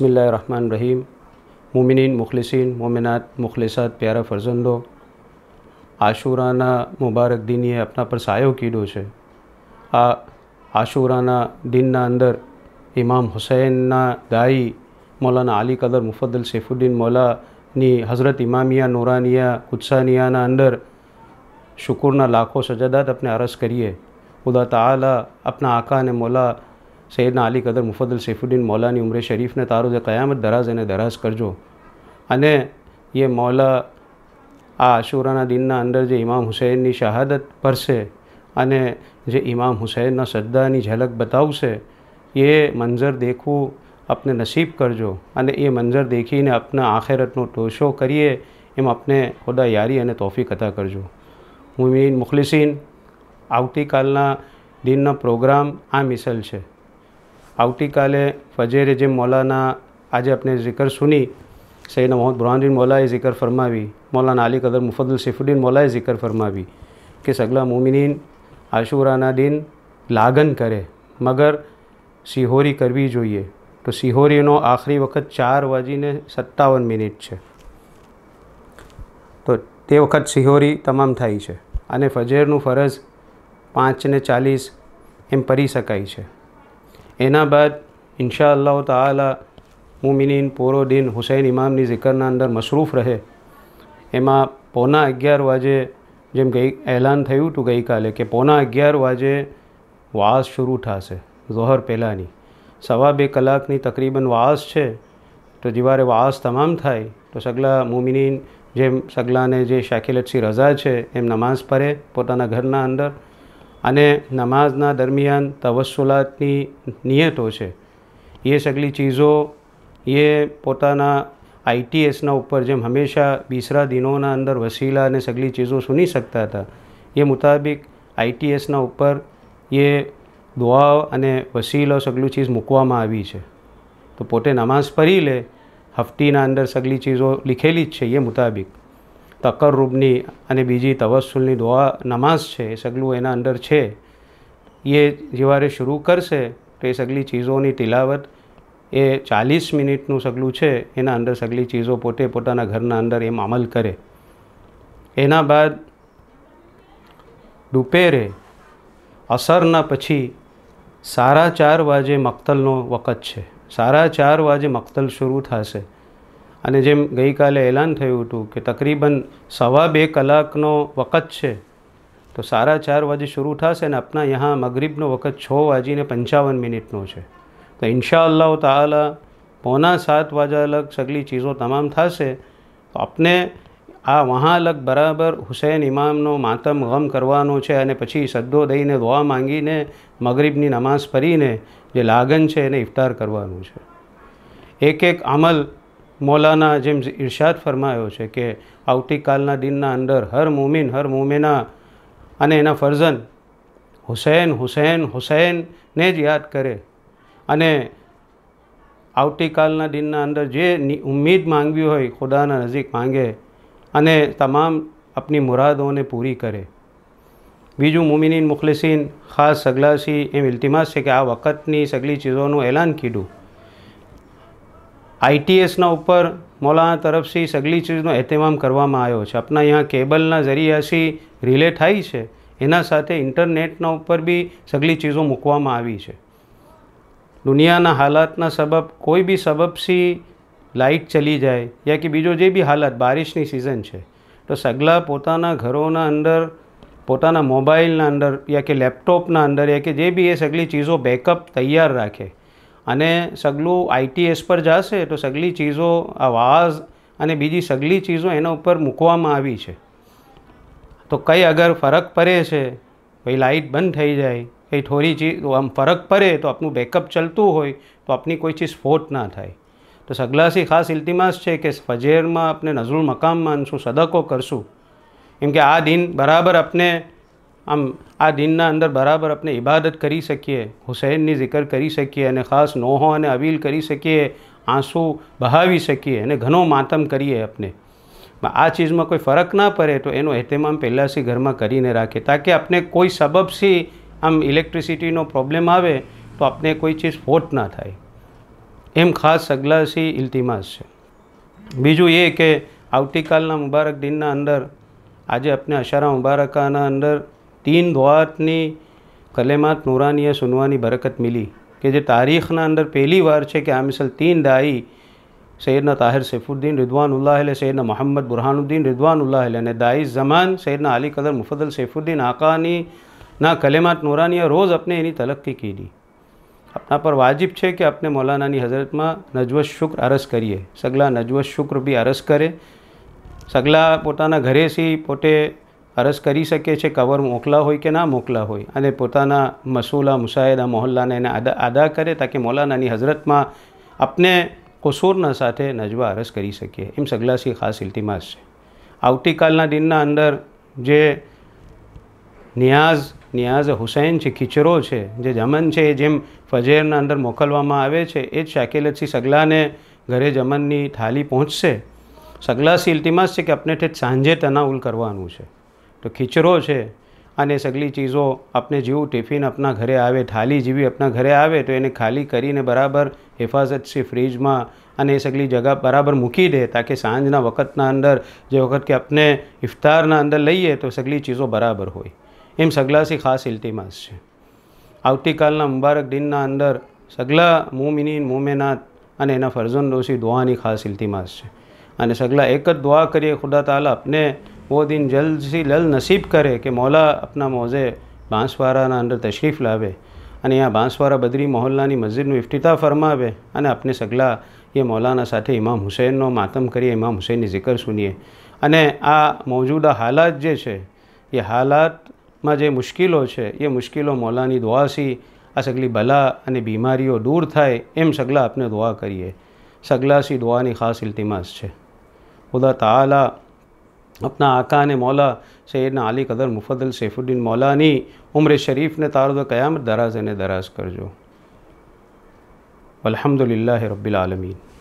बसमिल रहीम मोमिन मुखलसिन मोमिनत मुखलसत प्यारा फरजंदो आशुराना मुबारक दिन ये अपना पर सायो कीड़ो है आ आशुराना दिन अंदर इमाम हुसैन गाई मौलाना अली कदर मुफदल सैफुद्दीन मौला नी हज़रत इमामिया नूरानिया कुत्सानिया ना अंदर शुक्र लाखों सजादात अपने अरस करिए खुदा तला अपना आका ने मौला સૈદના અલી કદર મુફદલ સૈફુદ્દીન મૌલાની ઉમરે શરીફને તારુઝ કયામત દરાજ એને દરાજ કરજો અને એ મૌલા આ આશુરાના દિનના અંદર જે ઇમામ હુસૈનની શહાદત ભરશે અને જે ઇમામ હુસૈનના શ્રદ્ધાની ઝલક બતાવશે એ મંજર દેખવું આપને નસીબ કરજો અને એ મંજર દેખીને આપના આખેરતનો ટોશો કરીએ એમ આપને ખુદા યારી અને તોફીક અતા કરજો મુમીન મુખલિસીન આવતીકાલના દિનનો પ્રોગ્રામ આ મિસલ છે આવતીકાલે ફજેરે જેમ મૌલાના આજે આપણે ઝિકર સુની સૈયદ મોહમ્મદ બુરહાનુદ્દીન મૌલાએ ઝિકર ફરમાવી મૌલાના અલી કદર મુફદુલ સિફુદ્દીન મૌલાએ ઝિકર ફરમાવી કે સગલા મોમિનીન આશુરાના દિન લાગન કરે મગર સિહોરી કરવી જોઈએ તો સિહોરીનો આખરી વખત ચાર વાજીને સત્તાવન મિનિટ છે તો તે વખત સિહોરી તમામ થાય છે અને ફજેરનું ફરજ પાંચને ચાલીસ એમ પરી શકાય છે એના બાદ ઇન્શાઅલ્લાહ તઆલા મુમિનિન પોરો دین હુસૈન ઇમામ ની ઝિકર ના અંદર મશરૂફ રહે એમાં પોણા 11 વાજે જેમ કે એલાન થયુ તો ગઈ કાલે કે પોણા 11 વાજે વાસ શરૂ થાશે જোহর પહેલાની સવા બે કલાક ની તકरीबन વાસ છે તો જીવારે વાસ તમમ થાય તો સગલા મુમિનિન જેમ સગલાને જે શાખિલત સી રઝા છે એ નમાઝ પરે પોતાના ઘરના અંદર અને નમાઝના દરમિયાન તવસ્સુલાતની નિયતો છે એ સગલી ચીજો એ પોતાના આઈટીએસના ઉપર જેમ હંમેશા બીસરા દિનોના અંદર વસીલા અને સગલી ચીજો સુની શકતા હતા એ મુતાબિક આઈટીએસના ઉપર એ દુઆ અને વસીલો સગલું ચીજ મૂકવામાં આવી છે તો પોતે નમાઝ પઢી લે હફતીના અંદર સગલી ચીજો લીખેલી જ છે એ મુતાબિક તકરરૂપની અને બીજી તવસ્સુલની દોઆ નમાઝ છે એ સગલું એના અંદર છે એ જીવારે શરૂ કરશે તો એ સગલી ચીજોની તિલાવત એ ચાલીસ મિનિટનું સગલું છે એના અંદર સગલી ચીજો પોતે પોતાના ઘરના અંદર એમ અમલ કરે એના બાદ દુપેરે અસરના પછી સારા ચાર વાજે મક્તલનો વખત છે સારા ચાર વાજે મક્તલ શરૂ થશે અને જેમ ગઈકાલે એલાન થયું હતું કે तकरीबन सवा 1 કલાકનો વખત છે તો સારા 4 વાજે શરૂ થાશે અને આપના યહા મગрибનો વખત 6 વાજી ને 55 મિનિટનો છે તો ઇનશાઅલ્લાહ તઆલા પોણા 7 વાજા લક सगळी ચીજો તмам થાશે તો આપણે આ વહા લક બરાબર હુસૈન ઇમામનો માતમ ગમ કરવાનો છે અને પછી સદ્દો દઈને દોઆ માંગીને મગрибની નમાઝ પડીને જે લાગન છે એને ઇફ્તાર કરવાનો છે એક એક अमल મૌલાના જેમ ઇરશાદ ફરમાયો છે કે આવતીકાલના દિનના અંદર હર મુમિન હર મુમેના અને એના ફરઝન હુસૈન હુસૈન હુસૈનને જ યાદ કરે અને આવતીકાલના દિનના અંદર જે ઉમ્મીદ માંગવી હોય ખુદાના નજીક માંગે અને તમામ આપની મુરાદોને પૂરી કરે બીજું મુમિનીન મુખલસીન ખાસ સગલાસી એમ ઇલ્તિમાસ છે કે આ વખતની સગલી ચીજોનું એલાન કીધું આઈટીએસના ઉપર મૌલાના તરફથી સગલી ચીજનો એહતમામ કરવામાં આવ્યો છે આપણા અહીંયા કેબલના જરિયાથી રિલે થાય છે એના સાથે ઇન્ટરનેટના ઉપર બી સગલી ચીજો મૂકવામાં આવી છે દુનિયાના હાલાતના સબબ કોઈ બી સબબથી લાઇટ ચલી જાય યા કે બીજો જે બી હાલત બારિશની સિઝન છે તો સગલા પોતાના ઘરોના અંદર પોતાના મોબાઈલના અંદર યા કે લેપટોપના અંદર યા કે જે બી એ સગલી ચીજો બેકઅપ તૈયાર રાખે અને સગલું આઈટીએસ પર જશે તો સગલી ચીજો આવાઝ અને બીજી સગલી ચીજો એના ઉપર મૂકવામાં આવી છે તો કંઈ અગર ફરક પડે છે કંઈ લાઈટ બંધ થઈ જાય કંઈ થોડી ચીજ આમ ફરક પડે તો આપનું બેકઅપ ચાલતું હોય તો આપની કોઈ ચીજ સ્ફોટ ના થાય તો સગલાસી ખાસ ઇલ્તિમાસ છે કે ફજેરમાં આપણે નઝરુલ મકામ માનશું સદકો કરશું કેમ કે આ દિન બરાબર આપણે અમ આ દિનના અંદર બરાબર અપને ઇબાદત કરી સકીએ હુસૈનની zikr કરી સકીએ અને ખાસ નોહો અને અવિલ કરી સકીએ આંસુ બહાવી સકીએ અને ઘણો માતમ કરીએ અપને આ ચીજમાં કોઈ ફરક ના પડે તો એનો હેતમાન પેલાસી ઘરમાં કરીને રાખે તાકે અપને કોઈ સબબ થી અમ ઇલેક્ટ્રિસિટી નો પ્રોબ્લેમ આવે તો અપને કોઈ ચીજ ખોટ ના થાય એમ ખાસ સગલાસી ઇલ્ટીમાસ છે બીજું એ કે આવતીકાલના મુબારક દિનના અંદર આજે અપને અશરા મુબારકાના અંદર તીન દુઆતની કલેમાત નૂરાનીએ સુનવાની બરકત મિલી કે જે તારીખના અંદર પહેલી વાર છે કે આ મિસલ તીન દાઈ સૈયદના તાહિર સૈફુદ્દીન રિદ્વાનુલ્લાહ એટલે સૈયદના મોહમ્મદ બુરહાનુદ્દીન રિદ્વાનુલ્લાહ એટલે અને દાઈ ઝમાન સૈયદના અલી કદર મુફદલ સૈફુદ્દીન આકાની ના કલેમાત નૂરાનીએ રોઝ આપણે એની તલક્કી કીધી આપણા પર વાજિબ છે કે આપણે મૌલાનાની હઝરતમાં નજવત શુક્ર અરસ કરીએ સગલા નજવત શુક્ર બી અરસ કરે સગલા પોતાના ઘરેથી પોતે અરજ કરી શકે છે કવર મોકલા હોય કે ના મોકલા હોય અને પોતાના મસૂલા મુશાહેદા મોહલ્લાને એને આદા અદા કરે તાકે મૌલાનાની હઝરતમાં આપને કસૂરના સાથે નજવા અરજ કરી શકીએ એમ સગલાસી ખાસ ઇલ્તિમાસ છે આવતીકાલના દિનના અંદર જે નિયાઝ નિયાઝ હુસૈન છે ખીચરો છે જે જમન છે જેમ ફજેરના અંદર મોકલવામાં આવે છે એ જ શાકિલતસી સગલાને ઘરે જમનની થાળી પહોંચશે સગલાસી ઇલ્તિમાસ છે કે આપણે ઠેઠ સાંજે તનાઉલ કરવાનું છે તો ખીચડો છે અને સગલી ચીજો આપણે જેવું ટિફિન આપના ઘરે આવે થાલી જેવી આપના ઘરે આવે તો એને ખાલી કરીને બરાબર હિફાજતથી ફ્રીજમાં અને એ સગલી જગા બરાબર મૂકી દે તાકે સાંજના વખતના અંદર જે વખત કે આપને ઇફતારના અંદર લઈએ તો સગલી ચીજો બરાબર હોય એમ સગલાસી ખાસ ઇલ્તિમાસ છે આવતીકાલના મુબારક દિનના અંદર સગલા મોમિનીન મોમેનાત અને એના ફરજન દોશી દુઆની ખાસ ઇલ્તિમાસ છે અને સગલા એક જ દુઆ કરીએ ખુદા તાલ આપને वो दिन जल्द से जल्द नसीब કરે કે મૌલા આપના મોઝે બાંસવારાના અંદર તશરીફ લાવે અને આ બાંસવારા બદરી મહોલ્લાની મસ્જિદનું ઇફ્તિતા ફરમાવે અને આપણે સગલા એ મૌલાના સાથે ઇમામ હુસૈનનો માતમ કરીએ ઇમામ હુસૈનની જિકર સુનીએ અને આ મોજૂદા હાલાત જે છે એ હાલાતમાં જે મુશ્કેલો છે એ મુશ્કેલો મૌલાની દુઆથી આ સગલી બલા અને બીમારીઓ દૂર થાય એમ સગલા આપણે દુઆ કરીએ સગલાસી દુઆની ખાસ ઇલ્તિમાસ છે ખુદા તાલા अपना आका ने मौला सैद अली कदर मुफदल सैफुद्दीन मौलानी उम्र शरीफ ने तारद कयाम दराज ने दराज कर जो अलहमदिल्ला रबालमीन